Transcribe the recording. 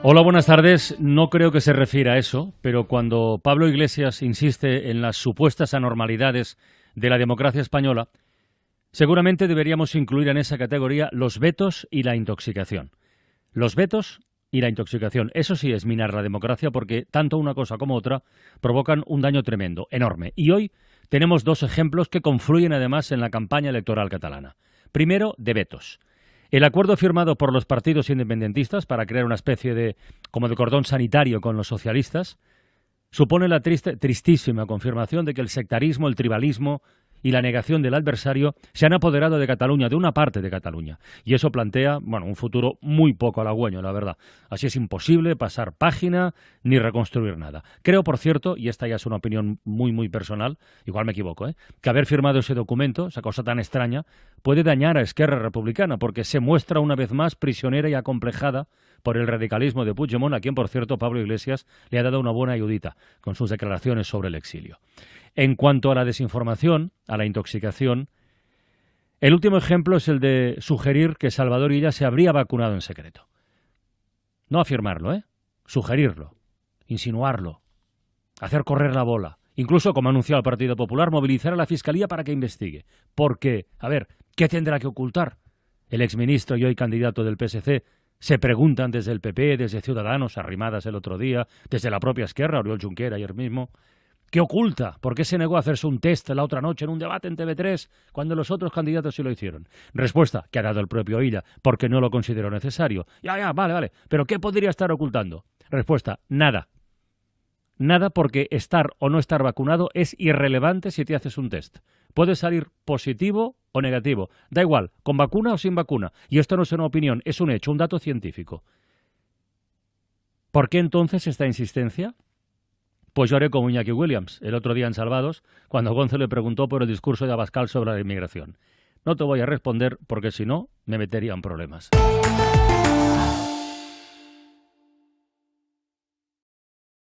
Hola, buenas tardes. No creo que se refiera a eso, pero cuando Pablo Iglesias insiste en las supuestas anormalidades de la democracia española, seguramente deberíamos incluir en esa categoría los vetos y la intoxicación. Los vetos y la intoxicación. Eso sí es minar la democracia porque tanto una cosa como otra provocan un daño tremendo, enorme. Y hoy tenemos dos ejemplos que confluyen además en la campaña electoral catalana. Primero, de vetos. El acuerdo firmado por los partidos independentistas para crear una especie de como de cordón sanitario con los socialistas supone la triste, tristísima confirmación de que el sectarismo, el tribalismo, y la negación del adversario se han apoderado de Cataluña, de una parte de Cataluña. Y eso plantea, bueno, un futuro muy poco halagüeño, la verdad. Así es imposible pasar página ni reconstruir nada. Creo, por cierto, y esta ya es una opinión muy, muy personal, igual me equivoco, ¿eh? que haber firmado ese documento, esa cosa tan extraña, puede dañar a Esquerra Republicana, porque se muestra una vez más prisionera y acomplejada por el radicalismo de Puigdemont, a quien, por cierto, Pablo Iglesias le ha dado una buena ayudita con sus declaraciones sobre el exilio. En cuanto a la desinformación, a la intoxicación, el último ejemplo es el de sugerir que Salvador Illa se habría vacunado en secreto. No afirmarlo, ¿eh? Sugerirlo, insinuarlo, hacer correr la bola. Incluso, como ha anunciado el Partido Popular, movilizar a la Fiscalía para que investigue. Porque, a ver, ¿qué tendrá que ocultar? El exministro y hoy candidato del PSC se preguntan desde el PP, desde Ciudadanos, arrimadas el otro día, desde la propia Esquerra, Oriol Junquera ayer mismo. ¿Qué oculta? ¿Por qué se negó a hacerse un test la otra noche en un debate en TV3 cuando los otros candidatos sí lo hicieron? Respuesta que ha dado el propio Illa, porque no lo consideró necesario. Ya, ya, vale, vale. ¿Pero qué podría estar ocultando? Respuesta, nada. Nada porque estar o no estar vacunado es irrelevante si te haces un test. Puede salir positivo o negativo. Da igual, con vacuna o sin vacuna. Y esto no es una opinión, es un hecho, un dato científico. ¿Por qué entonces esta insistencia? Pues yo haré como Iñaki Williams el otro día en Salvados, cuando Gonzo le preguntó por el discurso de Abascal sobre la inmigración. No te voy a responder porque si no me metería en problemas.